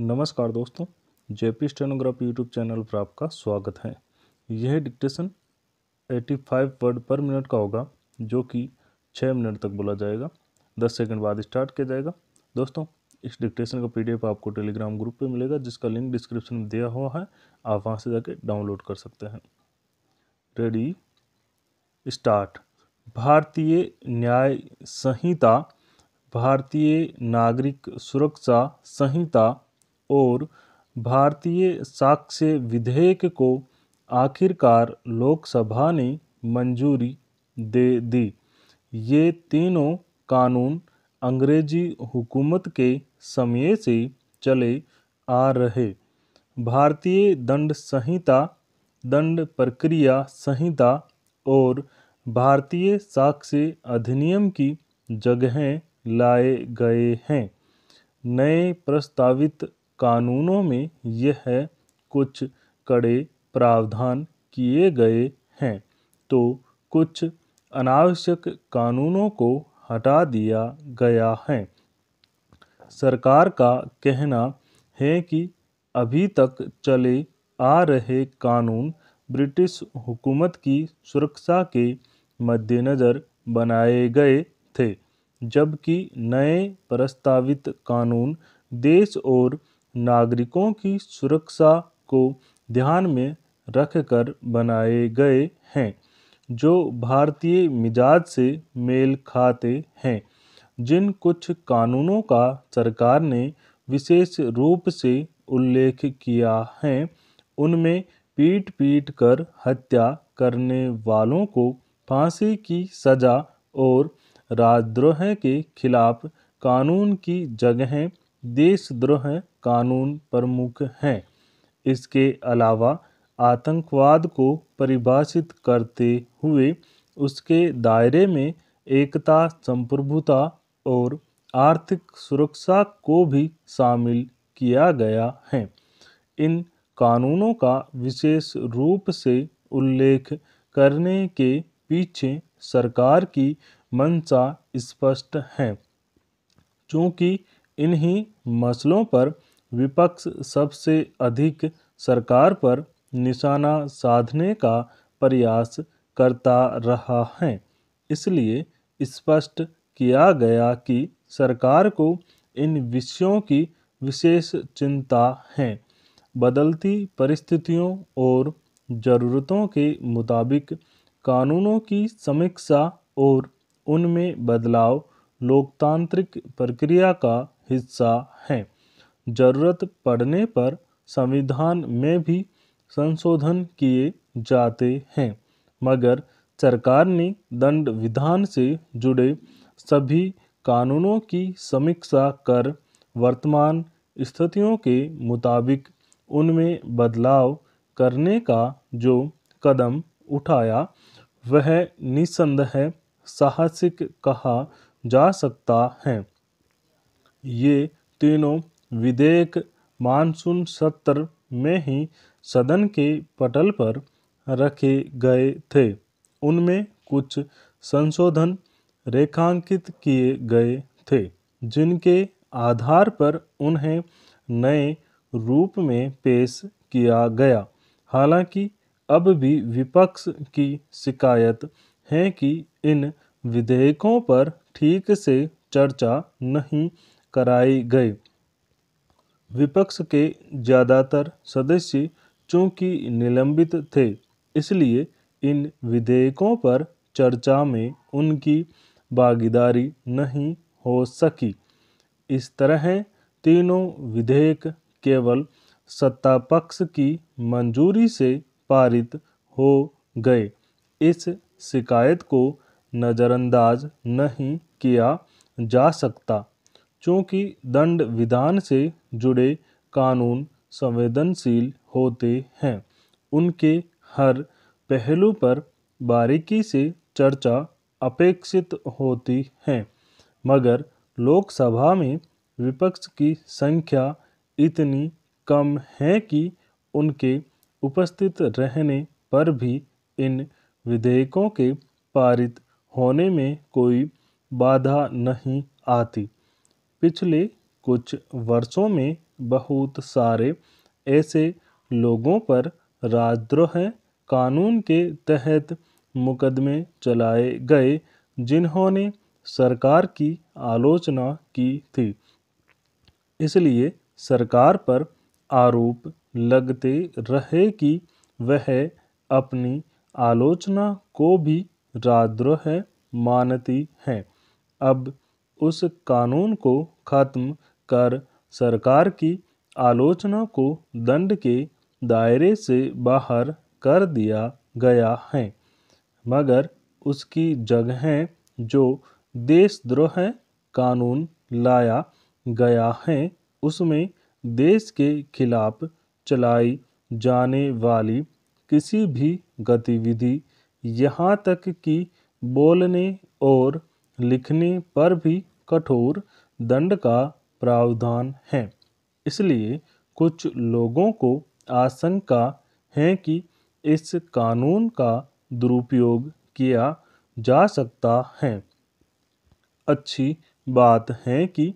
नमस्कार दोस्तों JP stenography YouTube channel पर आपका स्वागत है यह डिक्टेशन 85 वर्ड पर मिनट का होगा जो कि 6 मिनट तक बोला जाएगा 10 सेकंड बाद स्टार्ट किया जाएगा दोस्तों इस डिक्टेशन का पीडीएफ आपको टेलीग्राम ग्रुप पे मिलेगा जिसका लिंक डिस्क्रिप्शन में दिया हुआ है आप वहाँ से जाके डाउनलोड कर सकते हैं रेडी स्टार्ट भारतीय न्याय संहिता भारतीय नागरिक सुरक्षा संहिता और भारतीय साक्ष्य विधेयक को आखिरकार लोकसभा ने मंजूरी दे दी ये तीनों कानून अंग्रेजी हुकूमत के समय से चले आ रहे भारतीय दंड संहिता दंड प्रक्रिया संहिता और भारतीय साक्ष्य अधिनियम की जगहें लाए गए हैं नए प्रस्तावित कानूनों में यह कुछ कड़े प्रावधान किए गए हैं तो कुछ अनावश्यक कानूनों को हटा दिया गया है सरकार का कहना है कि अभी तक चले आ रहे कानून ब्रिटिश हुकूमत की सुरक्षा के मद्देनज़र बनाए गए थे जबकि नए प्रस्तावित कानून देश और नागरिकों की सुरक्षा को ध्यान में रखकर बनाए गए हैं जो भारतीय मिजाज से मेल खाते हैं जिन कुछ कानूनों का सरकार ने विशेष रूप से उल्लेख किया है उनमें पीट पीट कर हत्या करने वालों को फांसी की सज़ा और राजद्रोह के खिलाफ कानून की जगहें देशद्रोह कानून प्रमुख हैं इसके अलावा आतंकवाद को परिभाषित करते हुए उसके दायरे में एकता संप्रभुता और आर्थिक सुरक्षा को भी शामिल किया गया है इन कानूनों का विशेष रूप से उल्लेख करने के पीछे सरकार की मंशा स्पष्ट है क्योंकि इन्हीं मसलों पर विपक्ष सबसे अधिक सरकार पर निशाना साधने का प्रयास करता रहा है इसलिए स्पष्ट किया गया कि सरकार को इन विषयों की विशेष चिंता है बदलती परिस्थितियों और ज़रूरतों के मुताबिक कानूनों की समीक्षा और उनमें बदलाव लोकतांत्रिक प्रक्रिया का हिस्सा हैं ज़रूरत पड़ने पर संविधान में भी संशोधन किए जाते हैं मगर सरकार ने दंड विधान से जुड़े सभी कानूनों की समीक्षा कर वर्तमान स्थितियों के मुताबिक उनमें बदलाव करने का जो कदम उठाया वह निसंदेह साहसिक कहा जा सकता है ये तीनों विधेयक मानसून सत्र में ही सदन के पटल पर रखे गए थे उनमें कुछ संशोधन रेखांकित किए गए थे जिनके आधार पर उन्हें नए रूप में पेश किया गया हालांकि अब भी विपक्ष की शिकायत है कि इन विधेयकों पर ठीक से चर्चा नहीं कराए गए विपक्ष के ज़्यादातर सदस्य चूंकि निलंबित थे इसलिए इन विधेयकों पर चर्चा में उनकी भागीदारी नहीं हो सकी इस तरह तीनों विधेयक केवल सत्ता पक्ष की मंजूरी से पारित हो गए इस शिकायत को नज़रअंदाज नहीं किया जा सकता चूँकि दंड विधान से जुड़े कानून संवेदनशील होते हैं उनके हर पहलू पर बारीकी से चर्चा अपेक्षित होती है मगर लोकसभा में विपक्ष की संख्या इतनी कम है कि उनके उपस्थित रहने पर भी इन विधेयकों के पारित होने में कोई बाधा नहीं आती पिछले कुछ वर्षों में बहुत सारे ऐसे लोगों पर राजद्रोह कानून के तहत मुकदमे चलाए गए जिन्होंने सरकार की आलोचना की थी इसलिए सरकार पर आरोप लगते रहे कि वह अपनी आलोचना को भी राजद्रोह मानती है अब उस कानून को ख़त्म कर सरकार की आलोचना को दंड के दायरे से बाहर कर दिया गया है मगर उसकी जगह जो देशद्रोह कानून लाया गया है उसमें देश के खिलाफ चलाई जाने वाली किसी भी गतिविधि यहाँ तक कि बोलने और लिखने पर भी कठोर दंड का प्रावधान है इसलिए कुछ लोगों को आशंका है कि इस कानून का दुरुपयोग किया जा सकता है अच्छी बात है कि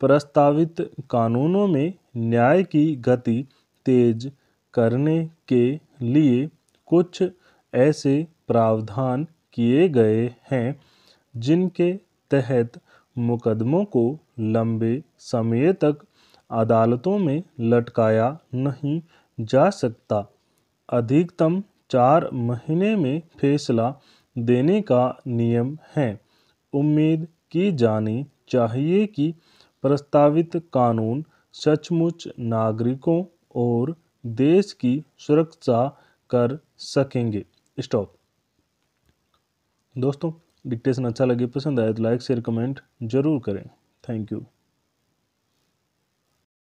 प्रस्तावित कानूनों में न्याय की गति तेज करने के लिए कुछ ऐसे प्रावधान किए गए हैं जिनके तहत मुकदमों को लंबे समय तक अदालतों में लटकाया नहीं जा सकता अधिकतम चार महीने में फैसला देने का नियम है उम्मीद की जानी चाहिए कि प्रस्तावित कानून सचमुच नागरिकों और देश की सुरक्षा कर सकेंगे स्टॉप दोस्तों डिक्टेशन अच्छा लगे पसंद आए तो लाइक शेयर कमेंट ज़रूर करें थैंक यू